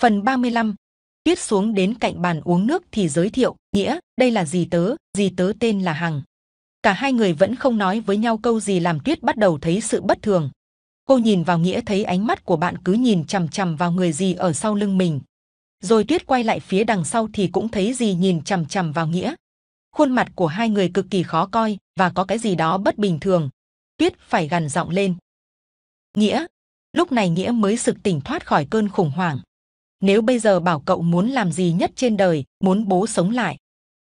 Phần 35 Tuyết xuống đến cạnh bàn uống nước thì giới thiệu, nghĩa, đây là gì tớ, gì tớ tên là Hằng. Cả hai người vẫn không nói với nhau câu gì làm Tuyết bắt đầu thấy sự bất thường. Cô nhìn vào nghĩa thấy ánh mắt của bạn cứ nhìn chằm chằm vào người gì ở sau lưng mình. Rồi Tuyết quay lại phía đằng sau thì cũng thấy gì nhìn chằm chằm vào nghĩa. Khuôn mặt của hai người cực kỳ khó coi và có cái gì đó bất bình thường. Tuyết phải gằn giọng lên. Nghĩa, lúc này Nghĩa mới sực tỉnh thoát khỏi cơn khủng hoảng nếu bây giờ bảo cậu muốn làm gì nhất trên đời, muốn bố sống lại,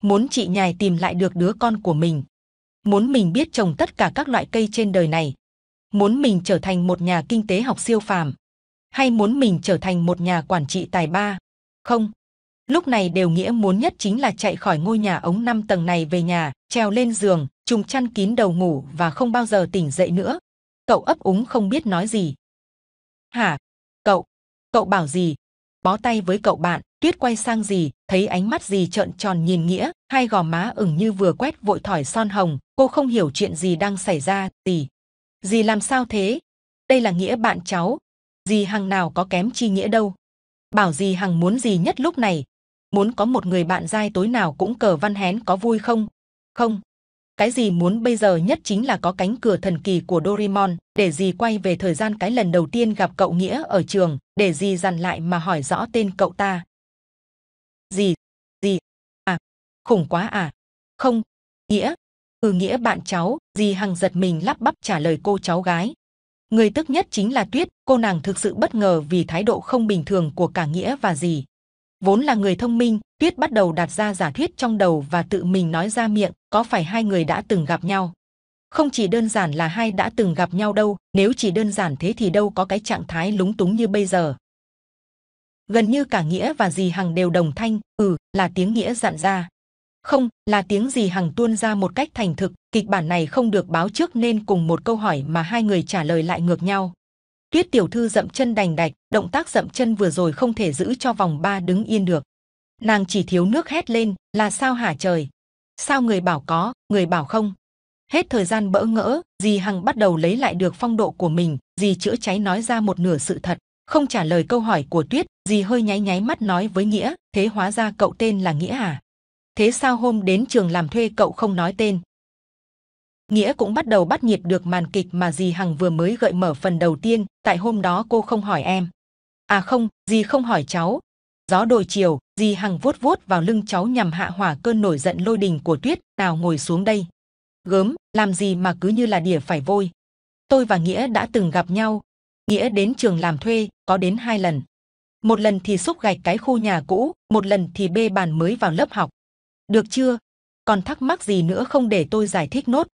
muốn chị nhài tìm lại được đứa con của mình, muốn mình biết trồng tất cả các loại cây trên đời này, muốn mình trở thành một nhà kinh tế học siêu phàm, hay muốn mình trở thành một nhà quản trị tài ba. Không, lúc này đều nghĩa muốn nhất chính là chạy khỏi ngôi nhà ống 5 tầng này về nhà, treo lên giường, trùng chăn kín đầu ngủ và không bao giờ tỉnh dậy nữa. Cậu ấp úng không biết nói gì. Hả? Cậu? Cậu bảo gì? bó tay với cậu bạn tuyết quay sang gì thấy ánh mắt gì trợn tròn nhìn nghĩa hai gò má ửng như vừa quét vội thỏi son hồng cô không hiểu chuyện gì đang xảy ra gì gì làm sao thế đây là nghĩa bạn cháu gì hằng nào có kém chi nghĩa đâu bảo gì hằng muốn gì nhất lúc này muốn có một người bạn dai tối nào cũng cờ văn hén có vui không không cái gì muốn bây giờ nhất chính là có cánh cửa thần kỳ của Doraemon, để gì quay về thời gian cái lần đầu tiên gặp cậu Nghĩa ở trường, để gì dằn lại mà hỏi rõ tên cậu ta. Gì? Gì? À, khủng quá à? Không, Nghĩa. Ừ Nghĩa bạn cháu, gì Hằng giật mình lắp bắp trả lời cô cháu gái. Người tức nhất chính là Tuyết, cô nàng thực sự bất ngờ vì thái độ không bình thường của cả Nghĩa và dì. Vốn là người thông minh, Tuyết bắt đầu đặt ra giả thuyết trong đầu và tự mình nói ra miệng, có phải hai người đã từng gặp nhau? Không chỉ đơn giản là hai đã từng gặp nhau đâu, nếu chỉ đơn giản thế thì đâu có cái trạng thái lúng túng như bây giờ. Gần như cả Nghĩa và dì Hằng đều đồng thanh, ừ, là tiếng Nghĩa dặn ra. Không, là tiếng dì Hằng tuôn ra một cách thành thực, kịch bản này không được báo trước nên cùng một câu hỏi mà hai người trả lời lại ngược nhau. Tuyết tiểu thư dậm chân đành đạch, động tác dậm chân vừa rồi không thể giữ cho vòng ba đứng yên được. Nàng chỉ thiếu nước hét lên, là sao hả trời? Sao người bảo có, người bảo không? Hết thời gian bỡ ngỡ, dì Hằng bắt đầu lấy lại được phong độ của mình, dì chữa cháy nói ra một nửa sự thật. Không trả lời câu hỏi của Tuyết, dì hơi nháy nháy mắt nói với Nghĩa, thế hóa ra cậu tên là Nghĩa à? Thế sao hôm đến trường làm thuê cậu không nói tên? Nghĩa cũng bắt đầu bắt nhiệt được màn kịch mà dì Hằng vừa mới gợi mở phần đầu tiên, tại hôm đó cô không hỏi em. À không, dì không hỏi cháu. Gió đổi chiều, dì Hằng vuốt vuốt vào lưng cháu nhằm hạ hỏa cơn nổi giận lôi đình của tuyết, nào ngồi xuống đây. Gớm, làm gì mà cứ như là đỉa phải vôi. Tôi và Nghĩa đã từng gặp nhau. Nghĩa đến trường làm thuê, có đến hai lần. Một lần thì xúc gạch cái khu nhà cũ, một lần thì bê bàn mới vào lớp học. Được chưa? Còn thắc mắc gì nữa không để tôi giải thích nốt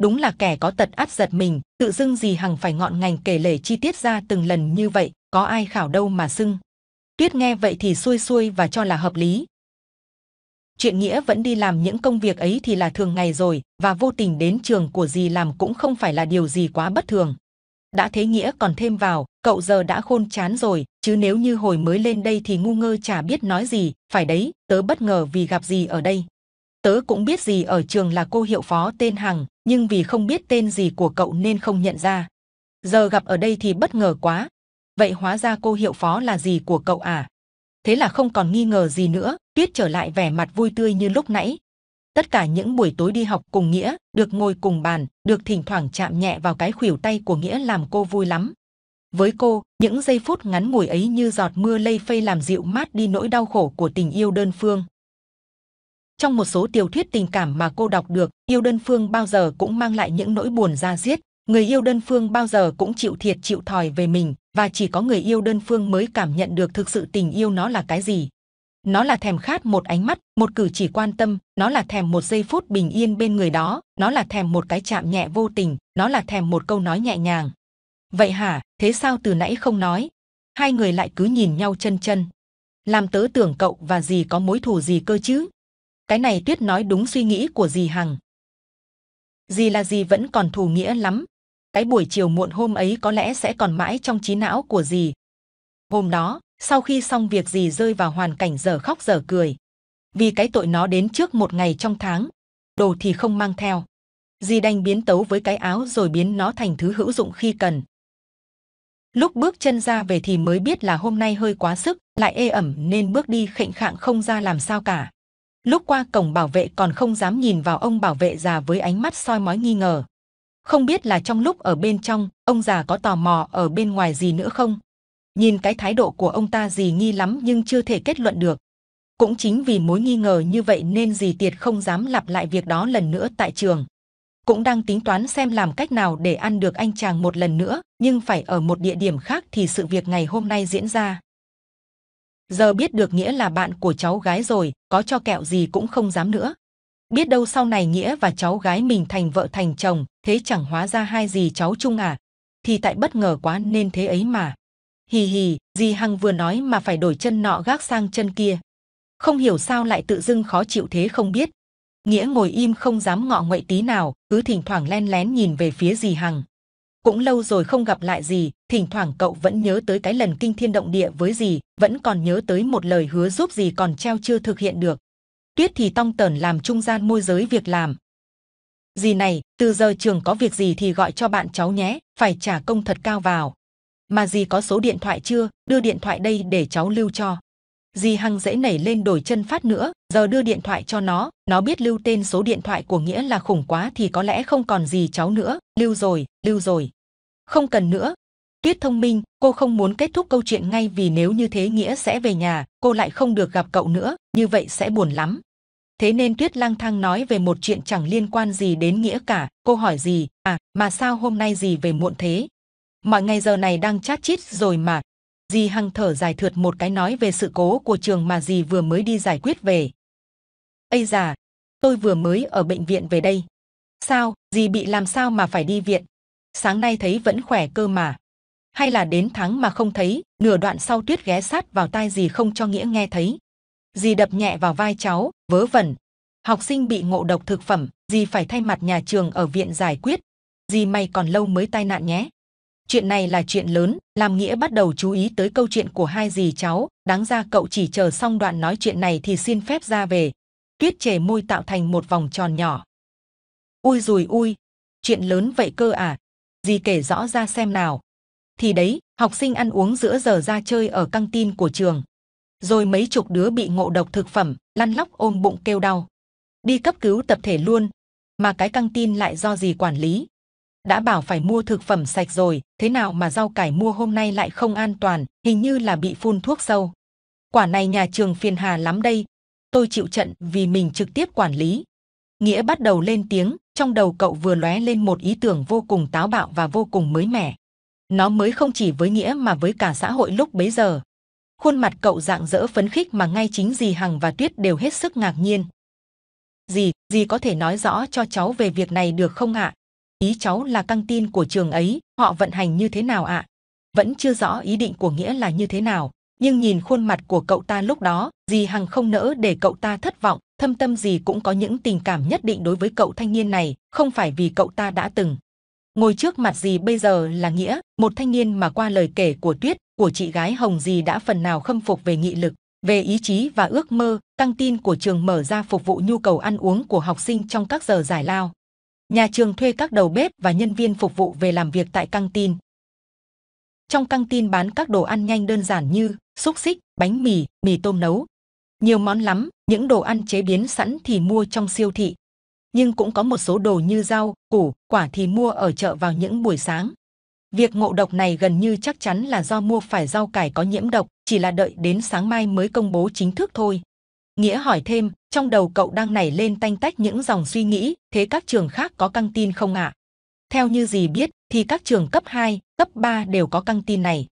đúng là kẻ có tật át giật mình tự dưng gì hằng phải ngọn ngành kể lể chi tiết ra từng lần như vậy có ai khảo đâu mà sưng tuyết nghe vậy thì xuôi xuôi và cho là hợp lý chuyện nghĩa vẫn đi làm những công việc ấy thì là thường ngày rồi và vô tình đến trường của gì làm cũng không phải là điều gì quá bất thường đã thế nghĩa còn thêm vào cậu giờ đã khôn chán rồi chứ nếu như hồi mới lên đây thì ngu ngơ chả biết nói gì phải đấy tớ bất ngờ vì gặp gì ở đây Tớ cũng biết gì ở trường là cô hiệu phó tên Hằng, nhưng vì không biết tên gì của cậu nên không nhận ra. Giờ gặp ở đây thì bất ngờ quá. Vậy hóa ra cô hiệu phó là gì của cậu à? Thế là không còn nghi ngờ gì nữa, Tuyết trở lại vẻ mặt vui tươi như lúc nãy. Tất cả những buổi tối đi học cùng Nghĩa, được ngồi cùng bàn, được thỉnh thoảng chạm nhẹ vào cái khuỷu tay của Nghĩa làm cô vui lắm. Với cô, những giây phút ngắn ngủi ấy như giọt mưa lây phây làm dịu mát đi nỗi đau khổ của tình yêu đơn phương. Trong một số tiểu thuyết tình cảm mà cô đọc được, yêu đơn phương bao giờ cũng mang lại những nỗi buồn ra giết. Người yêu đơn phương bao giờ cũng chịu thiệt chịu thòi về mình và chỉ có người yêu đơn phương mới cảm nhận được thực sự tình yêu nó là cái gì. Nó là thèm khát một ánh mắt, một cử chỉ quan tâm, nó là thèm một giây phút bình yên bên người đó, nó là thèm một cái chạm nhẹ vô tình, nó là thèm một câu nói nhẹ nhàng. Vậy hả, thế sao từ nãy không nói? Hai người lại cứ nhìn nhau chân chân. Làm tớ tưởng cậu và dì có mối thù gì cơ chứ? cái này tuyết nói đúng suy nghĩ của dì hằng dì là dì vẫn còn thù nghĩa lắm cái buổi chiều muộn hôm ấy có lẽ sẽ còn mãi trong trí não của dì hôm đó sau khi xong việc dì rơi vào hoàn cảnh dở khóc dở cười vì cái tội nó đến trước một ngày trong tháng đồ thì không mang theo dì đành biến tấu với cái áo rồi biến nó thành thứ hữu dụng khi cần lúc bước chân ra về thì mới biết là hôm nay hơi quá sức lại ê ẩm nên bước đi khệnh khạng không ra làm sao cả lúc qua cổng bảo vệ còn không dám nhìn vào ông bảo vệ già với ánh mắt soi mói nghi ngờ không biết là trong lúc ở bên trong ông già có tò mò ở bên ngoài gì nữa không nhìn cái thái độ của ông ta gì nghi lắm nhưng chưa thể kết luận được cũng chính vì mối nghi ngờ như vậy nên gì tiệt không dám lặp lại việc đó lần nữa tại trường cũng đang tính toán xem làm cách nào để ăn được anh chàng một lần nữa nhưng phải ở một địa điểm khác thì sự việc ngày hôm nay diễn ra Giờ biết được Nghĩa là bạn của cháu gái rồi, có cho kẹo gì cũng không dám nữa. Biết đâu sau này Nghĩa và cháu gái mình thành vợ thành chồng, thế chẳng hóa ra hai gì cháu chung à. Thì tại bất ngờ quá nên thế ấy mà. Hì hì, dì Hằng vừa nói mà phải đổi chân nọ gác sang chân kia. Không hiểu sao lại tự dưng khó chịu thế không biết. Nghĩa ngồi im không dám ngọ nguậy tí nào, cứ thỉnh thoảng len lén nhìn về phía dì Hằng cũng lâu rồi không gặp lại gì thỉnh thoảng cậu vẫn nhớ tới cái lần kinh thiên động địa với gì vẫn còn nhớ tới một lời hứa giúp gì còn treo chưa thực hiện được tuyết thì tông tần làm trung gian môi giới việc làm gì này từ giờ trường có việc gì thì gọi cho bạn cháu nhé phải trả công thật cao vào mà gì có số điện thoại chưa đưa điện thoại đây để cháu lưu cho Di Hằng dễ nảy lên đổi chân phát nữa, giờ đưa điện thoại cho nó, nó biết lưu tên số điện thoại của Nghĩa là khủng quá thì có lẽ không còn gì cháu nữa, lưu rồi, lưu rồi. Không cần nữa. Tuyết thông minh, cô không muốn kết thúc câu chuyện ngay vì nếu như thế Nghĩa sẽ về nhà, cô lại không được gặp cậu nữa, như vậy sẽ buồn lắm. Thế nên Tuyết lang thang nói về một chuyện chẳng liên quan gì đến Nghĩa cả, cô hỏi gì, à, mà sao hôm nay gì về muộn thế? Mọi ngày giờ này đang chát chít rồi mà, Dì Hằng thở dài thượt một cái nói về sự cố của trường mà dì vừa mới đi giải quyết về. Ây già, tôi vừa mới ở bệnh viện về đây. Sao, dì bị làm sao mà phải đi viện? Sáng nay thấy vẫn khỏe cơ mà. Hay là đến tháng mà không thấy, nửa đoạn sau tuyết ghé sát vào tai dì không cho nghĩa nghe thấy. Dì đập nhẹ vào vai cháu, vớ vẩn. Học sinh bị ngộ độc thực phẩm, dì phải thay mặt nhà trường ở viện giải quyết. Dì mày còn lâu mới tai nạn nhé. Chuyện này là chuyện lớn, làm nghĩa bắt đầu chú ý tới câu chuyện của hai dì cháu, đáng ra cậu chỉ chờ xong đoạn nói chuyện này thì xin phép ra về. Tuyết chề môi tạo thành một vòng tròn nhỏ. Ui rùi ui, chuyện lớn vậy cơ à, dì kể rõ ra xem nào. Thì đấy, học sinh ăn uống giữa giờ ra chơi ở căng tin của trường. Rồi mấy chục đứa bị ngộ độc thực phẩm, lăn lóc ôm bụng kêu đau. Đi cấp cứu tập thể luôn, mà cái căng tin lại do dì quản lý đã bảo phải mua thực phẩm sạch rồi, thế nào mà rau cải mua hôm nay lại không an toàn, hình như là bị phun thuốc sâu. Quả này nhà trường phiền hà lắm đây, tôi chịu trận vì mình trực tiếp quản lý. Nghĩa bắt đầu lên tiếng, trong đầu cậu vừa lóe lên một ý tưởng vô cùng táo bạo và vô cùng mới mẻ. Nó mới không chỉ với Nghĩa mà với cả xã hội lúc bấy giờ. Khuôn mặt cậu dạng dỡ phấn khích mà ngay chính dì Hằng và Tuyết đều hết sức ngạc nhiên. Dì, dì có thể nói rõ cho cháu về việc này được không ạ? ý cháu là căng tin của trường ấy họ vận hành như thế nào ạ vẫn chưa rõ ý định của nghĩa là như thế nào nhưng nhìn khuôn mặt của cậu ta lúc đó dì hằng không nỡ để cậu ta thất vọng thâm tâm gì cũng có những tình cảm nhất định đối với cậu thanh niên này không phải vì cậu ta đã từng ngồi trước mặt dì bây giờ là nghĩa một thanh niên mà qua lời kể của tuyết của chị gái hồng dì đã phần nào khâm phục về nghị lực về ý chí và ước mơ căng tin của trường mở ra phục vụ nhu cầu ăn uống của học sinh trong các giờ giải lao Nhà trường thuê các đầu bếp và nhân viên phục vụ về làm việc tại căng tin. Trong căng tin bán các đồ ăn nhanh đơn giản như xúc xích, bánh mì, mì tôm nấu. Nhiều món lắm, những đồ ăn chế biến sẵn thì mua trong siêu thị. Nhưng cũng có một số đồ như rau, củ, quả thì mua ở chợ vào những buổi sáng. Việc ngộ độc này gần như chắc chắn là do mua phải rau cải có nhiễm độc, chỉ là đợi đến sáng mai mới công bố chính thức thôi. Nghĩa hỏi thêm, trong đầu cậu đang nảy lên tanh tách những dòng suy nghĩ, thế các trường khác có căng tin không ạ? Theo như gì biết, thì các trường cấp 2, cấp 3 đều có căng tin này.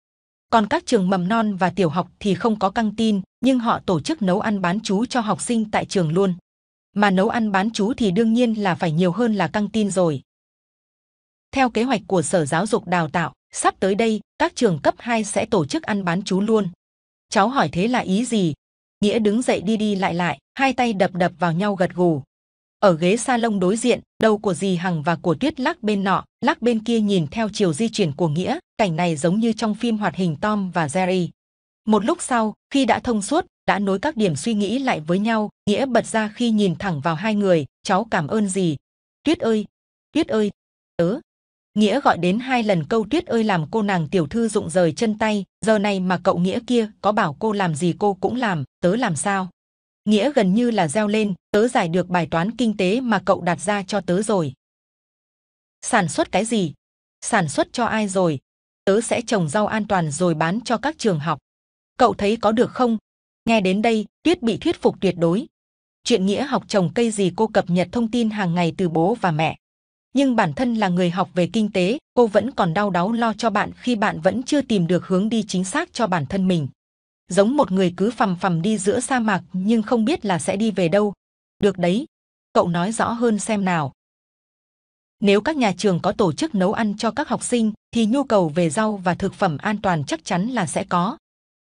Còn các trường mầm non và tiểu học thì không có căng tin, nhưng họ tổ chức nấu ăn bán chú cho học sinh tại trường luôn. Mà nấu ăn bán chú thì đương nhiên là phải nhiều hơn là căng tin rồi. Theo kế hoạch của Sở Giáo dục Đào tạo, sắp tới đây, các trường cấp 2 sẽ tổ chức ăn bán chú luôn. Cháu hỏi thế là ý gì, nghĩa đứng dậy đi đi lại lại hai tay đập đập vào nhau gật gù ở ghế salon đối diện đầu của dì hằng và của tuyết lắc bên nọ lắc bên kia nhìn theo chiều di chuyển của nghĩa cảnh này giống như trong phim hoạt hình tom và jerry một lúc sau khi đã thông suốt đã nối các điểm suy nghĩ lại với nhau nghĩa bật ra khi nhìn thẳng vào hai người cháu cảm ơn gì tuyết ơi tuyết ơi ớ. Nghĩa gọi đến hai lần câu tuyết ơi làm cô nàng tiểu thư rụng rời chân tay, giờ này mà cậu Nghĩa kia có bảo cô làm gì cô cũng làm, tớ làm sao? Nghĩa gần như là reo lên, tớ giải được bài toán kinh tế mà cậu đặt ra cho tớ rồi. Sản xuất cái gì? Sản xuất cho ai rồi? Tớ sẽ trồng rau an toàn rồi bán cho các trường học. Cậu thấy có được không? Nghe đến đây, Tuyết bị thuyết phục tuyệt đối. Chuyện Nghĩa học trồng cây gì cô cập nhật thông tin hàng ngày từ bố và mẹ nhưng bản thân là người học về kinh tế, cô vẫn còn đau đáu lo cho bạn khi bạn vẫn chưa tìm được hướng đi chính xác cho bản thân mình. Giống một người cứ phầm phầm đi giữa sa mạc nhưng không biết là sẽ đi về đâu. Được đấy, cậu nói rõ hơn xem nào. Nếu các nhà trường có tổ chức nấu ăn cho các học sinh thì nhu cầu về rau và thực phẩm an toàn chắc chắn là sẽ có.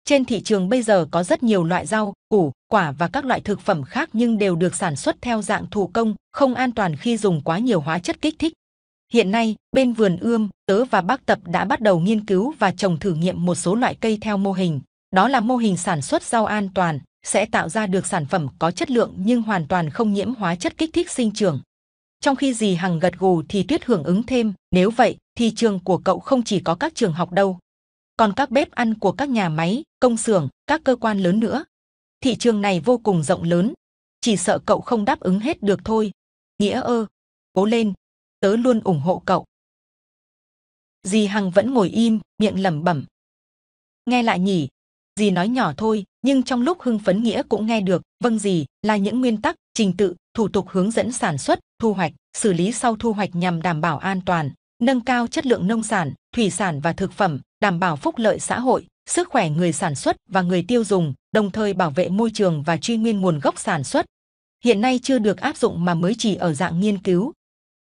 Trên thị trường bây giờ có rất nhiều loại rau, củ, quả và các loại thực phẩm khác nhưng đều được sản xuất theo dạng thủ công, không an toàn khi dùng quá nhiều hóa chất kích thích. Hiện nay, bên vườn ươm, tớ và bác tập đã bắt đầu nghiên cứu và trồng thử nghiệm một số loại cây theo mô hình. Đó là mô hình sản xuất rau an toàn, sẽ tạo ra được sản phẩm có chất lượng nhưng hoàn toàn không nhiễm hóa chất kích thích sinh trưởng. Trong khi dì Hằng gật gù thì Tuyết hưởng ứng thêm, nếu vậy thì trường của cậu không chỉ có các trường học đâu. Còn các bếp ăn của các nhà máy, công xưởng, các cơ quan lớn nữa, thị trường này vô cùng rộng lớn, chỉ sợ cậu không đáp ứng hết được thôi. Nghĩa ơ, cố lên, tớ luôn ủng hộ cậu. Dì Hằng vẫn ngồi im, miệng lẩm bẩm. Nghe lại nhỉ, dì nói nhỏ thôi, nhưng trong lúc hưng phấn Nghĩa cũng nghe được, vâng dì, là những nguyên tắc, trình tự, thủ tục hướng dẫn sản xuất, thu hoạch, xử lý sau thu hoạch nhằm đảm bảo an toàn, nâng cao chất lượng nông sản, thủy sản và thực phẩm, đảm bảo phúc lợi xã hội, sức khỏe người sản xuất và người tiêu dùng, đồng thời bảo vệ môi trường và truy nguyên nguồn gốc sản xuất. Hiện nay chưa được áp dụng mà mới chỉ ở dạng nghiên cứu.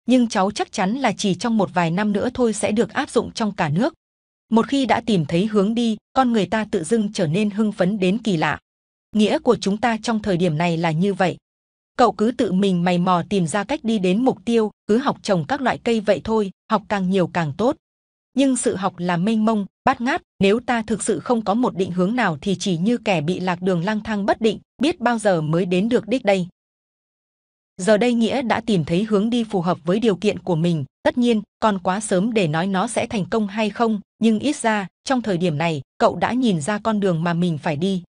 Nhưng cháu chắc chắn là chỉ trong một vài năm nữa thôi sẽ được áp dụng trong cả nước. Một khi đã tìm thấy hướng đi, con người ta tự dưng trở nên hưng phấn đến kỳ lạ. Nghĩa của chúng ta trong thời điểm này là như vậy. Cậu cứ tự mình mày mò tìm ra cách đi đến mục tiêu, cứ học trồng các loại cây vậy thôi, học càng nhiều càng tốt nhưng sự học là mênh mông, bát ngát, nếu ta thực sự không có một định hướng nào thì chỉ như kẻ bị lạc đường lang thang bất định, biết bao giờ mới đến được đích đây. Giờ đây Nghĩa đã tìm thấy hướng đi phù hợp với điều kiện của mình, tất nhiên còn quá sớm để nói nó sẽ thành công hay không, nhưng ít ra, trong thời điểm này, cậu đã nhìn ra con đường mà mình phải đi.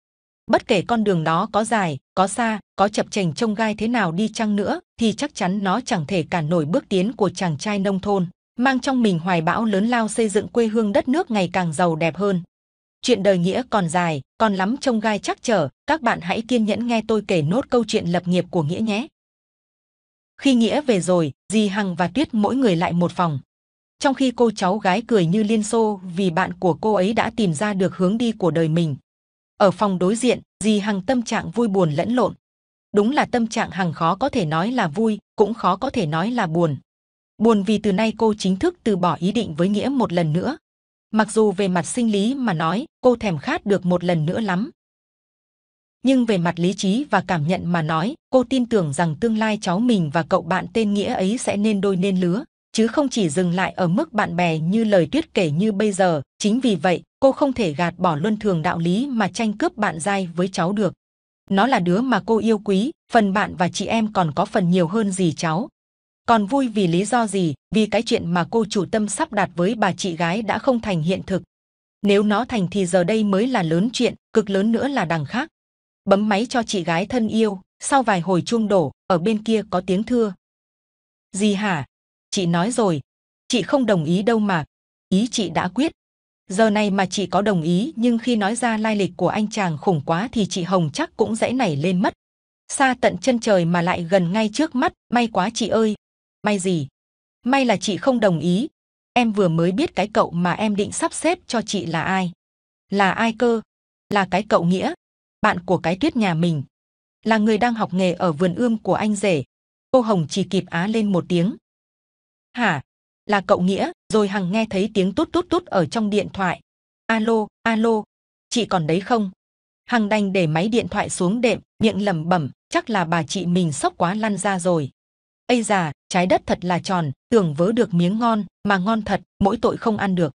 Bất kể con đường đó có dài, có xa, có chập chành trông gai thế nào đi chăng nữa, thì chắc chắn nó chẳng thể cản nổi bước tiến của chàng trai nông thôn mang trong mình hoài bão lớn lao xây dựng quê hương đất nước ngày càng giàu đẹp hơn. Chuyện đời nghĩa còn dài, còn lắm trông gai chắc trở, các bạn hãy kiên nhẫn nghe tôi kể nốt câu chuyện lập nghiệp của Nghĩa nhé. Khi Nghĩa về rồi, di Hằng và Tuyết mỗi người lại một phòng. Trong khi cô cháu gái cười như liên xô vì bạn của cô ấy đã tìm ra được hướng đi của đời mình. Ở phòng đối diện, di Hằng tâm trạng vui buồn lẫn lộn. Đúng là tâm trạng Hằng khó có thể nói là vui, cũng khó có thể nói là buồn buồn vì từ nay cô chính thức từ bỏ ý định với nghĩa một lần nữa mặc dù về mặt sinh lý mà nói cô thèm khát được một lần nữa lắm nhưng về mặt lý trí và cảm nhận mà nói cô tin tưởng rằng tương lai cháu mình và cậu bạn tên nghĩa ấy sẽ nên đôi nên lứa chứ không chỉ dừng lại ở mức bạn bè như lời tuyết kể như bây giờ chính vì vậy cô không thể gạt bỏ luân thường đạo lý mà tranh cướp bạn dai với cháu được nó là đứa mà cô yêu quý phần bạn và chị em còn có phần nhiều hơn gì cháu còn vui vì lý do gì vì cái chuyện mà cô chủ tâm sắp đạt với bà chị gái đã không thành hiện thực nếu nó thành thì giờ đây mới là lớn chuyện cực lớn nữa là đằng khác bấm máy cho chị gái thân yêu sau vài hồi chuông đổ ở bên kia có tiếng thưa gì hả chị nói rồi chị không đồng ý đâu mà ý chị đã quyết giờ này mà chị có đồng ý nhưng khi nói ra lai lịch của anh chàng khủng quá thì chị hồng chắc cũng dễ nảy lên mất xa tận chân trời mà lại gần ngay trước mắt may quá chị ơi May gì? May là chị không đồng ý. Em vừa mới biết cái cậu mà em định sắp xếp cho chị là ai. Là ai cơ? Là cái cậu Nghĩa, bạn của cái tuyết nhà mình. Là người đang học nghề ở vườn ươm của anh rể. Cô Hồng chỉ kịp á lên một tiếng. Hả? Là cậu Nghĩa, rồi Hằng nghe thấy tiếng tút tút tút ở trong điện thoại. Alo, alo, chị còn đấy không? Hằng đành để máy điện thoại xuống đệm, miệng lẩm bẩm, chắc là bà chị mình sốc quá lăn ra rồi. Ây già, trái đất thật là tròn, tưởng vớ được miếng ngon, mà ngon thật, mỗi tội không ăn được.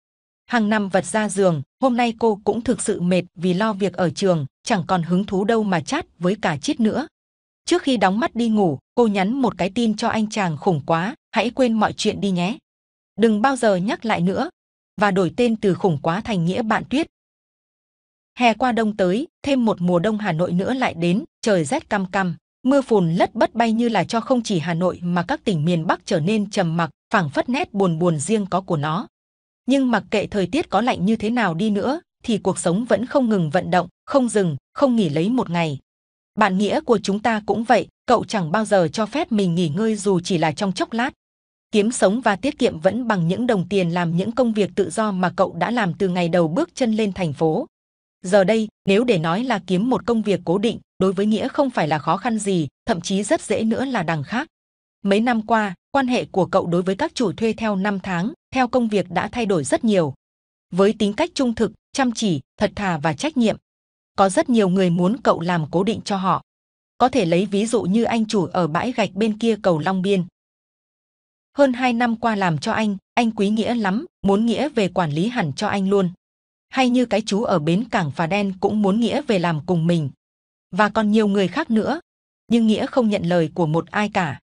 Hàng năm vật ra giường, hôm nay cô cũng thực sự mệt vì lo việc ở trường, chẳng còn hứng thú đâu mà chat với cả chít nữa. Trước khi đóng mắt đi ngủ, cô nhắn một cái tin cho anh chàng khủng quá, hãy quên mọi chuyện đi nhé. Đừng bao giờ nhắc lại nữa. Và đổi tên từ khủng quá thành nghĩa bạn tuyết. Hè qua đông tới, thêm một mùa đông Hà Nội nữa lại đến, trời rét căm căm, mưa phùn lất bất bay như là cho không chỉ Hà Nội mà các tỉnh miền Bắc trở nên trầm mặc, phảng phất nét buồn buồn riêng có của nó. Nhưng mặc kệ thời tiết có lạnh như thế nào đi nữa, thì cuộc sống vẫn không ngừng vận động, không dừng, không nghỉ lấy một ngày. Bạn nghĩa của chúng ta cũng vậy, cậu chẳng bao giờ cho phép mình nghỉ ngơi dù chỉ là trong chốc lát. Kiếm sống và tiết kiệm vẫn bằng những đồng tiền làm những công việc tự do mà cậu đã làm từ ngày đầu bước chân lên thành phố. Giờ đây, nếu để nói là kiếm một công việc cố định, đối với Nghĩa không phải là khó khăn gì, thậm chí rất dễ nữa là đằng khác. Mấy năm qua, quan hệ của cậu đối với các chủ thuê theo năm tháng, theo công việc đã thay đổi rất nhiều. Với tính cách trung thực, chăm chỉ, thật thà và trách nhiệm, có rất nhiều người muốn cậu làm cố định cho họ. Có thể lấy ví dụ như anh chủ ở bãi gạch bên kia cầu Long Biên. Hơn 2 năm qua làm cho anh, anh quý nghĩa lắm, muốn nghĩa về quản lý hẳn cho anh luôn hay như cái chú ở bến cảng phà đen cũng muốn nghĩa về làm cùng mình và còn nhiều người khác nữa nhưng nghĩa không nhận lời của một ai cả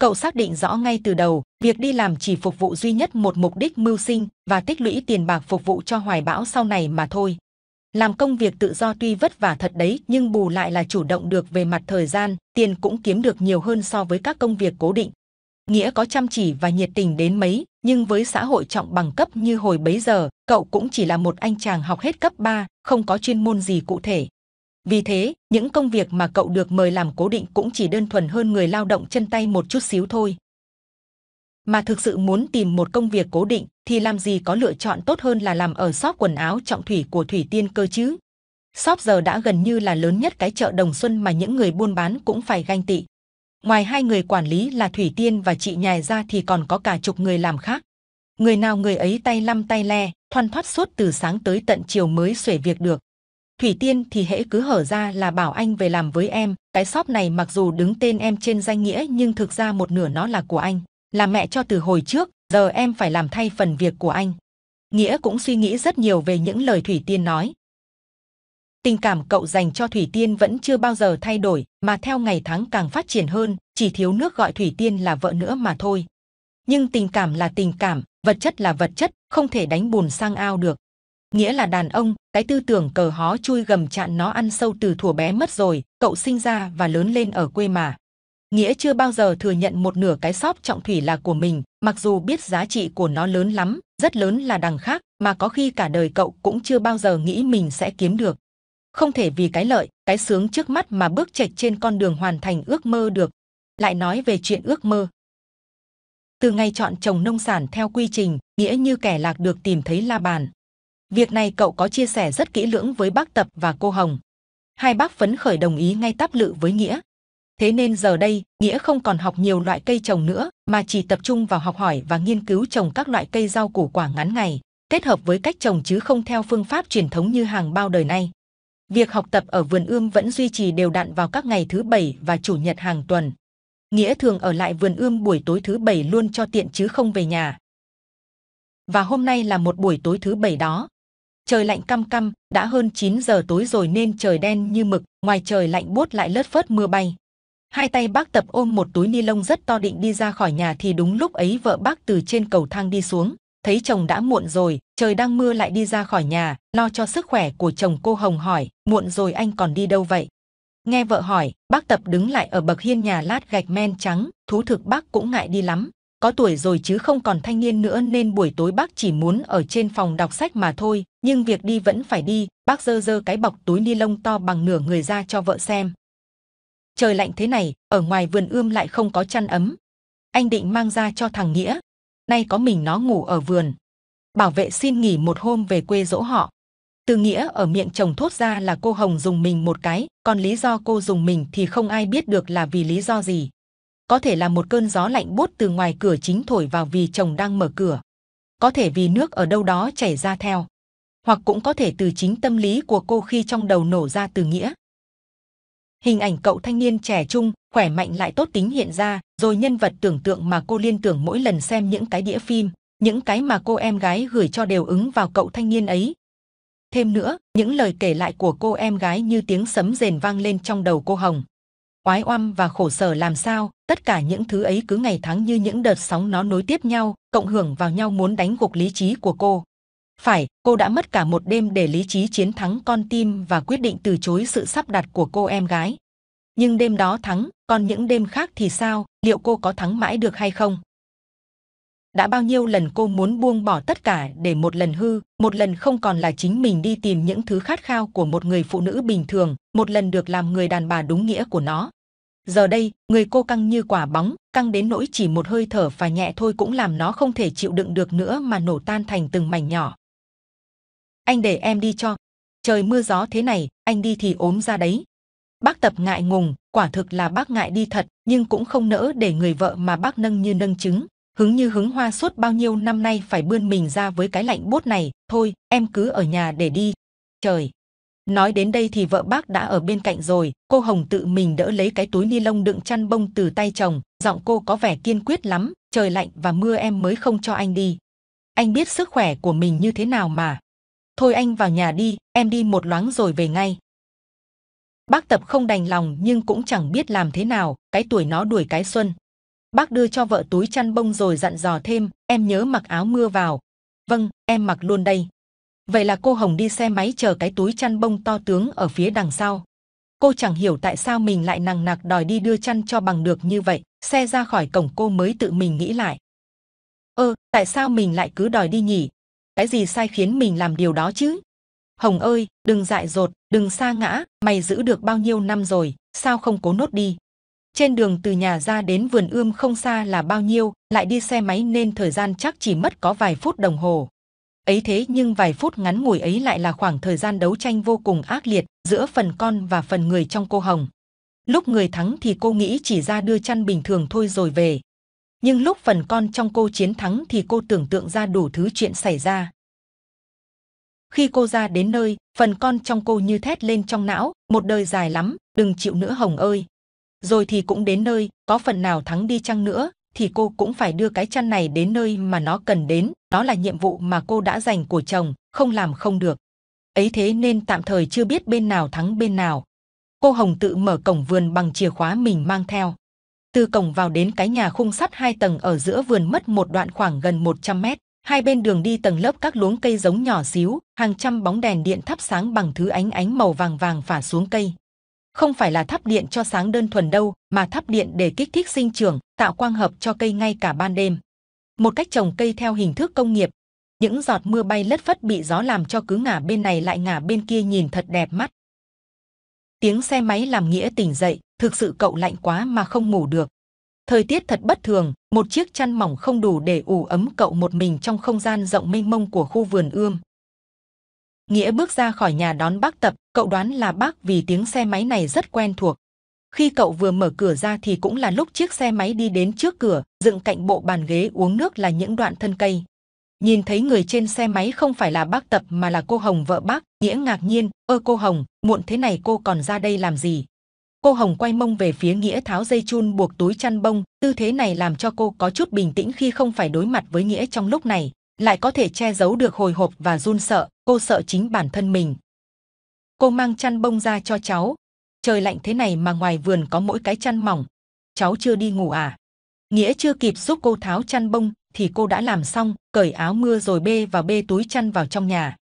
cậu xác định rõ ngay từ đầu việc đi làm chỉ phục vụ duy nhất một mục đích mưu sinh và tích lũy tiền bạc phục vụ cho hoài bão sau này mà thôi làm công việc tự do tuy vất vả thật đấy nhưng bù lại là chủ động được về mặt thời gian tiền cũng kiếm được nhiều hơn so với các công việc cố định nghĩa có chăm chỉ và nhiệt tình đến mấy, nhưng với xã hội trọng bằng cấp như hồi bấy giờ, cậu cũng chỉ là một anh chàng học hết cấp 3, không có chuyên môn gì cụ thể. Vì thế, những công việc mà cậu được mời làm cố định cũng chỉ đơn thuần hơn người lao động chân tay một chút xíu thôi. Mà thực sự muốn tìm một công việc cố định thì làm gì có lựa chọn tốt hơn là làm ở shop quần áo trọng thủy của Thủy Tiên cơ chứ. Shop giờ đã gần như là lớn nhất cái chợ Đồng Xuân mà những người buôn bán cũng phải ganh tị ngoài hai người quản lý là thủy tiên và chị nhài ra thì còn có cả chục người làm khác người nào người ấy tay lăm tay le thoăn thoắt suốt từ sáng tới tận chiều mới xuể việc được thủy tiên thì hễ cứ hở ra là bảo anh về làm với em cái shop này mặc dù đứng tên em trên danh nghĩa nhưng thực ra một nửa nó là của anh là mẹ cho từ hồi trước giờ em phải làm thay phần việc của anh nghĩa cũng suy nghĩ rất nhiều về những lời thủy tiên nói Tình cảm cậu dành cho Thủy Tiên vẫn chưa bao giờ thay đổi, mà theo ngày tháng càng phát triển hơn, chỉ thiếu nước gọi Thủy Tiên là vợ nữa mà thôi. Nhưng tình cảm là tình cảm, vật chất là vật chất, không thể đánh bùn sang ao được. Nghĩa là đàn ông, cái tư tưởng cờ hó chui gầm chặn nó ăn sâu từ thuở bé mất rồi, cậu sinh ra và lớn lên ở quê mà. Nghĩa chưa bao giờ thừa nhận một nửa cái sóp trọng thủy là của mình, mặc dù biết giá trị của nó lớn lắm, rất lớn là đằng khác, mà có khi cả đời cậu cũng chưa bao giờ nghĩ mình sẽ kiếm được không thể vì cái lợi, cái sướng trước mắt mà bước chệch trên con đường hoàn thành ước mơ được. Lại nói về chuyện ước mơ. Từ ngày chọn trồng nông sản theo quy trình, nghĩa như kẻ lạc được tìm thấy la bàn. Việc này cậu có chia sẻ rất kỹ lưỡng với bác Tập và cô Hồng. Hai bác phấn khởi đồng ý ngay táp lự với Nghĩa. Thế nên giờ đây, Nghĩa không còn học nhiều loại cây trồng nữa, mà chỉ tập trung vào học hỏi và nghiên cứu trồng các loại cây rau củ quả ngắn ngày, kết hợp với cách trồng chứ không theo phương pháp truyền thống như hàng bao đời nay. Việc học tập ở vườn ươm vẫn duy trì đều đặn vào các ngày thứ bảy và chủ nhật hàng tuần. Nghĩa thường ở lại vườn ươm buổi tối thứ bảy luôn cho tiện chứ không về nhà. Và hôm nay là một buổi tối thứ bảy đó. Trời lạnh căm căm, đã hơn 9 giờ tối rồi nên trời đen như mực, ngoài trời lạnh buốt lại lất phớt mưa bay. Hai tay bác tập ôm một túi ni lông rất to định đi ra khỏi nhà thì đúng lúc ấy vợ bác từ trên cầu thang đi xuống thấy chồng đã muộn rồi, trời đang mưa lại đi ra khỏi nhà, lo cho sức khỏe của chồng cô Hồng hỏi, muộn rồi anh còn đi đâu vậy? Nghe vợ hỏi, bác tập đứng lại ở bậc hiên nhà lát gạch men trắng, thú thực bác cũng ngại đi lắm. Có tuổi rồi chứ không còn thanh niên nữa nên buổi tối bác chỉ muốn ở trên phòng đọc sách mà thôi, nhưng việc đi vẫn phải đi, bác dơ dơ cái bọc túi ni lông to bằng nửa người ra cho vợ xem. Trời lạnh thế này, ở ngoài vườn ươm lại không có chăn ấm. Anh định mang ra cho thằng Nghĩa, nay có mình nó ngủ ở vườn. Bảo vệ xin nghỉ một hôm về quê dỗ họ. Từ nghĩa ở miệng chồng thốt ra là cô Hồng dùng mình một cái, còn lý do cô dùng mình thì không ai biết được là vì lý do gì. Có thể là một cơn gió lạnh buốt từ ngoài cửa chính thổi vào vì chồng đang mở cửa. Có thể vì nước ở đâu đó chảy ra theo. Hoặc cũng có thể từ chính tâm lý của cô khi trong đầu nổ ra từ nghĩa hình ảnh cậu thanh niên trẻ trung, khỏe mạnh lại tốt tính hiện ra, rồi nhân vật tưởng tượng mà cô liên tưởng mỗi lần xem những cái đĩa phim, những cái mà cô em gái gửi cho đều ứng vào cậu thanh niên ấy. Thêm nữa, những lời kể lại của cô em gái như tiếng sấm rền vang lên trong đầu cô Hồng. Oái oăm và khổ sở làm sao, tất cả những thứ ấy cứ ngày tháng như những đợt sóng nó nối tiếp nhau, cộng hưởng vào nhau muốn đánh gục lý trí của cô. Phải, cô đã mất cả một đêm để lý trí chiến thắng con tim và quyết định từ chối sự sắp đặt của cô em gái. Nhưng đêm đó thắng, còn những đêm khác thì sao, liệu cô có thắng mãi được hay không? Đã bao nhiêu lần cô muốn buông bỏ tất cả để một lần hư, một lần không còn là chính mình đi tìm những thứ khát khao của một người phụ nữ bình thường, một lần được làm người đàn bà đúng nghĩa của nó. Giờ đây, người cô căng như quả bóng, căng đến nỗi chỉ một hơi thở và nhẹ thôi cũng làm nó không thể chịu đựng được nữa mà nổ tan thành từng mảnh nhỏ anh để em đi cho. Trời mưa gió thế này, anh đi thì ốm ra đấy. Bác tập ngại ngùng, quả thực là bác ngại đi thật, nhưng cũng không nỡ để người vợ mà bác nâng như nâng trứng. Hứng như hứng hoa suốt bao nhiêu năm nay phải bươn mình ra với cái lạnh bốt này, thôi, em cứ ở nhà để đi. Trời! Nói đến đây thì vợ bác đã ở bên cạnh rồi, cô Hồng tự mình đỡ lấy cái túi ni lông đựng chăn bông từ tay chồng, giọng cô có vẻ kiên quyết lắm, trời lạnh và mưa em mới không cho anh đi. Anh biết sức khỏe của mình như thế nào mà thôi anh vào nhà đi, em đi một loáng rồi về ngay. Bác tập không đành lòng nhưng cũng chẳng biết làm thế nào, cái tuổi nó đuổi cái xuân. Bác đưa cho vợ túi chăn bông rồi dặn dò thêm, em nhớ mặc áo mưa vào. Vâng, em mặc luôn đây. Vậy là cô Hồng đi xe máy chờ cái túi chăn bông to tướng ở phía đằng sau. Cô chẳng hiểu tại sao mình lại nằng nặc đòi đi đưa chăn cho bằng được như vậy, xe ra khỏi cổng cô mới tự mình nghĩ lại. Ơ, ờ, tại sao mình lại cứ đòi đi nhỉ, cái gì sai khiến mình làm điều đó chứ? Hồng ơi, đừng dại dột, đừng xa ngã, mày giữ được bao nhiêu năm rồi, sao không cố nốt đi? Trên đường từ nhà ra đến vườn ươm không xa là bao nhiêu, lại đi xe máy nên thời gian chắc chỉ mất có vài phút đồng hồ. Ấy thế nhưng vài phút ngắn ngủi ấy lại là khoảng thời gian đấu tranh vô cùng ác liệt giữa phần con và phần người trong cô Hồng. Lúc người thắng thì cô nghĩ chỉ ra đưa chăn bình thường thôi rồi về, nhưng lúc phần con trong cô chiến thắng thì cô tưởng tượng ra đủ thứ chuyện xảy ra. Khi cô ra đến nơi, phần con trong cô như thét lên trong não, một đời dài lắm, đừng chịu nữa Hồng ơi. Rồi thì cũng đến nơi, có phần nào thắng đi chăng nữa, thì cô cũng phải đưa cái chăn này đến nơi mà nó cần đến, đó là nhiệm vụ mà cô đã dành của chồng, không làm không được. Ấy thế nên tạm thời chưa biết bên nào thắng bên nào. Cô Hồng tự mở cổng vườn bằng chìa khóa mình mang theo từ cổng vào đến cái nhà khung sắt hai tầng ở giữa vườn mất một đoạn khoảng gần 100 mét. Hai bên đường đi tầng lớp các luống cây giống nhỏ xíu, hàng trăm bóng đèn điện thắp sáng bằng thứ ánh ánh màu vàng vàng phả xuống cây. Không phải là thắp điện cho sáng đơn thuần đâu, mà thắp điện để kích thích sinh trưởng, tạo quang hợp cho cây ngay cả ban đêm. Một cách trồng cây theo hình thức công nghiệp, những giọt mưa bay lất phất bị gió làm cho cứ ngả bên này lại ngả bên kia nhìn thật đẹp mắt. Tiếng xe máy làm nghĩa tỉnh dậy, thực sự cậu lạnh quá mà không ngủ được. Thời tiết thật bất thường, một chiếc chăn mỏng không đủ để ủ ấm cậu một mình trong không gian rộng mênh mông của khu vườn ươm. Nghĩa bước ra khỏi nhà đón bác tập, cậu đoán là bác vì tiếng xe máy này rất quen thuộc. Khi cậu vừa mở cửa ra thì cũng là lúc chiếc xe máy đi đến trước cửa, dựng cạnh bộ bàn ghế uống nước là những đoạn thân cây. Nhìn thấy người trên xe máy không phải là bác tập mà là cô Hồng vợ bác, Nghĩa ngạc nhiên, ơ cô Hồng, muộn thế này cô còn ra đây làm gì? cô Hồng quay mông về phía Nghĩa tháo dây chun buộc túi chăn bông, tư thế này làm cho cô có chút bình tĩnh khi không phải đối mặt với Nghĩa trong lúc này, lại có thể che giấu được hồi hộp và run sợ, cô sợ chính bản thân mình. Cô mang chăn bông ra cho cháu, trời lạnh thế này mà ngoài vườn có mỗi cái chăn mỏng, cháu chưa đi ngủ à? Nghĩa chưa kịp giúp cô tháo chăn bông thì cô đã làm xong, cởi áo mưa rồi bê và bê túi chăn vào trong nhà.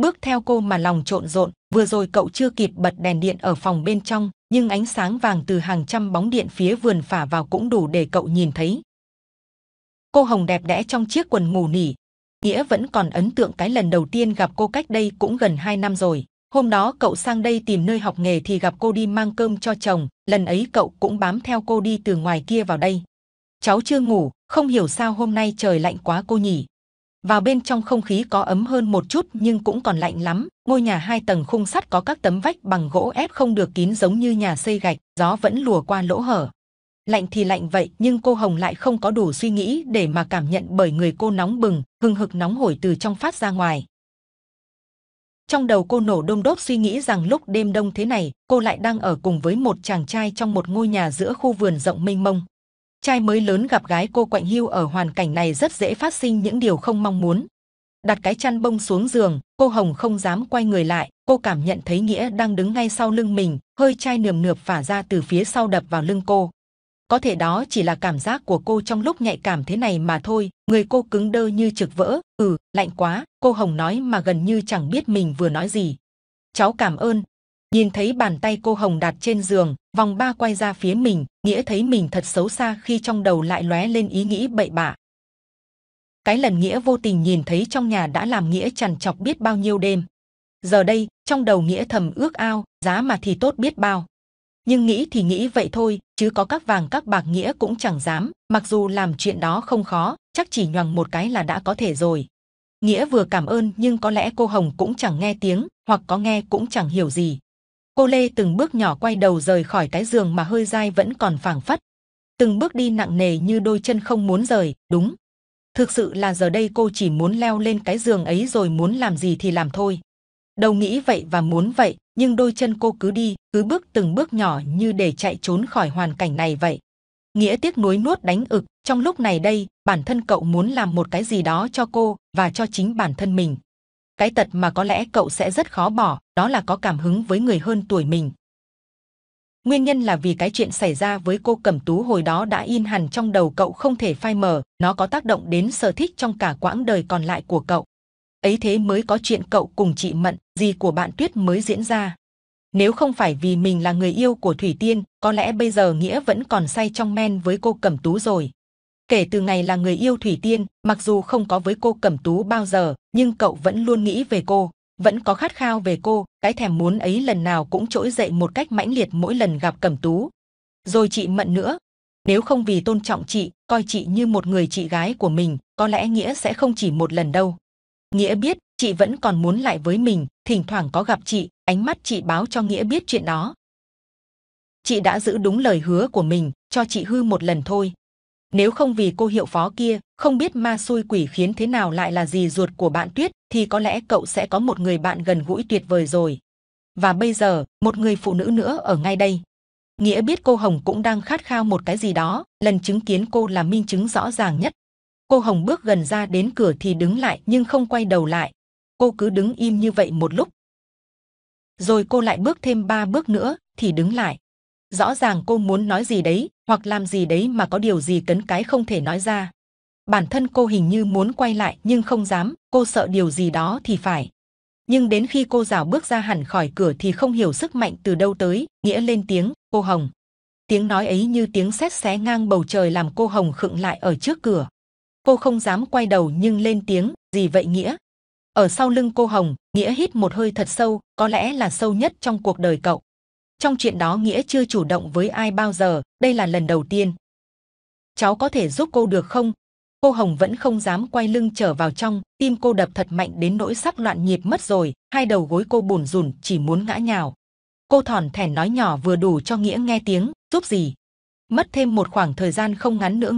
Bước theo cô mà lòng trộn rộn, vừa rồi cậu chưa kịp bật đèn điện ở phòng bên trong, nhưng ánh sáng vàng từ hàng trăm bóng điện phía vườn phả vào cũng đủ để cậu nhìn thấy. Cô Hồng đẹp đẽ trong chiếc quần ngủ nỉ, Nghĩa vẫn còn ấn tượng cái lần đầu tiên gặp cô cách đây cũng gần 2 năm rồi. Hôm đó cậu sang đây tìm nơi học nghề thì gặp cô đi mang cơm cho chồng, lần ấy cậu cũng bám theo cô đi từ ngoài kia vào đây. Cháu chưa ngủ, không hiểu sao hôm nay trời lạnh quá cô nhỉ, vào bên trong không khí có ấm hơn một chút nhưng cũng còn lạnh lắm ngôi nhà hai tầng khung sắt có các tấm vách bằng gỗ ép không được kín giống như nhà xây gạch gió vẫn lùa qua lỗ hở lạnh thì lạnh vậy nhưng cô hồng lại không có đủ suy nghĩ để mà cảm nhận bởi người cô nóng bừng hừng hực nóng hổi từ trong phát ra ngoài trong đầu cô nổ đôm đốt suy nghĩ rằng lúc đêm đông thế này cô lại đang ở cùng với một chàng trai trong một ngôi nhà giữa khu vườn rộng mênh mông trai mới lớn gặp gái cô quạnh hiu ở hoàn cảnh này rất dễ phát sinh những điều không mong muốn. Đặt cái chăn bông xuống giường, cô Hồng không dám quay người lại, cô cảm nhận thấy Nghĩa đang đứng ngay sau lưng mình, hơi chai nườm nượp phả ra từ phía sau đập vào lưng cô. Có thể đó chỉ là cảm giác của cô trong lúc nhạy cảm thế này mà thôi, người cô cứng đơ như trực vỡ, ừ, lạnh quá, cô Hồng nói mà gần như chẳng biết mình vừa nói gì. Cháu cảm ơn, Nhìn thấy bàn tay cô Hồng đặt trên giường, vòng ba quay ra phía mình, nghĩa thấy mình thật xấu xa khi trong đầu lại lóe lên ý nghĩ bậy bạ. Cái lần nghĩa vô tình nhìn thấy trong nhà đã làm nghĩa chằn chọc biết bao nhiêu đêm. Giờ đây, trong đầu nghĩa thầm ước ao, giá mà thì tốt biết bao. Nhưng nghĩ thì nghĩ vậy thôi, chứ có các vàng các bạc nghĩa cũng chẳng dám, mặc dù làm chuyện đó không khó, chắc chỉ nhoằng một cái là đã có thể rồi. Nghĩa vừa cảm ơn nhưng có lẽ cô Hồng cũng chẳng nghe tiếng, hoặc có nghe cũng chẳng hiểu gì cô lê từng bước nhỏ quay đầu rời khỏi cái giường mà hơi dai vẫn còn phảng phất từng bước đi nặng nề như đôi chân không muốn rời đúng thực sự là giờ đây cô chỉ muốn leo lên cái giường ấy rồi muốn làm gì thì làm thôi đầu nghĩ vậy và muốn vậy nhưng đôi chân cô cứ đi cứ bước từng bước nhỏ như để chạy trốn khỏi hoàn cảnh này vậy nghĩa tiếc nuối nuốt đánh ực trong lúc này đây bản thân cậu muốn làm một cái gì đó cho cô và cho chính bản thân mình cái tật mà có lẽ cậu sẽ rất khó bỏ, đó là có cảm hứng với người hơn tuổi mình. Nguyên nhân là vì cái chuyện xảy ra với cô Cẩm Tú hồi đó đã in hẳn trong đầu cậu không thể phai mờ, nó có tác động đến sở thích trong cả quãng đời còn lại của cậu. Ấy thế mới có chuyện cậu cùng chị Mận, gì của bạn Tuyết mới diễn ra. Nếu không phải vì mình là người yêu của Thủy Tiên, có lẽ bây giờ Nghĩa vẫn còn say trong men với cô Cẩm Tú rồi. Kể từ ngày là người yêu Thủy Tiên, mặc dù không có với cô Cẩm Tú bao giờ, nhưng cậu vẫn luôn nghĩ về cô, vẫn có khát khao về cô, cái thèm muốn ấy lần nào cũng trỗi dậy một cách mãnh liệt mỗi lần gặp Cẩm Tú. Rồi chị Mận nữa, nếu không vì tôn trọng chị, coi chị như một người chị gái của mình, có lẽ Nghĩa sẽ không chỉ một lần đâu. Nghĩa biết, chị vẫn còn muốn lại với mình, thỉnh thoảng có gặp chị, ánh mắt chị báo cho Nghĩa biết chuyện đó. Chị đã giữ đúng lời hứa của mình, cho chị hư một lần thôi, nếu không vì cô hiệu phó kia, không biết ma xui quỷ khiến thế nào lại là gì ruột của bạn Tuyết, thì có lẽ cậu sẽ có một người bạn gần gũi tuyệt vời rồi. Và bây giờ, một người phụ nữ nữa ở ngay đây. Nghĩa biết cô Hồng cũng đang khát khao một cái gì đó, lần chứng kiến cô là minh chứng rõ ràng nhất. Cô Hồng bước gần ra đến cửa thì đứng lại nhưng không quay đầu lại. Cô cứ đứng im như vậy một lúc. Rồi cô lại bước thêm ba bước nữa thì đứng lại. Rõ ràng cô muốn nói gì đấy, hoặc làm gì đấy mà có điều gì cấn cái không thể nói ra. Bản thân cô hình như muốn quay lại nhưng không dám, cô sợ điều gì đó thì phải. Nhưng đến khi cô rào bước ra hẳn khỏi cửa thì không hiểu sức mạnh từ đâu tới, nghĩa lên tiếng, cô Hồng. Tiếng nói ấy như tiếng sét xé ngang bầu trời làm cô Hồng khựng lại ở trước cửa. Cô không dám quay đầu nhưng lên tiếng, gì vậy nghĩa? Ở sau lưng cô Hồng, nghĩa hít một hơi thật sâu, có lẽ là sâu nhất trong cuộc đời cậu. Trong chuyện đó Nghĩa chưa chủ động với ai bao giờ, đây là lần đầu tiên. Cháu có thể giúp cô được không? Cô Hồng vẫn không dám quay lưng trở vào trong, tim cô đập thật mạnh đến nỗi sắp loạn nhịp mất rồi, hai đầu gối cô bùn rùn chỉ muốn ngã nhào. Cô thòn thèn nói nhỏ vừa đủ cho Nghĩa nghe tiếng, giúp gì? Mất thêm một khoảng thời gian không ngắn nữa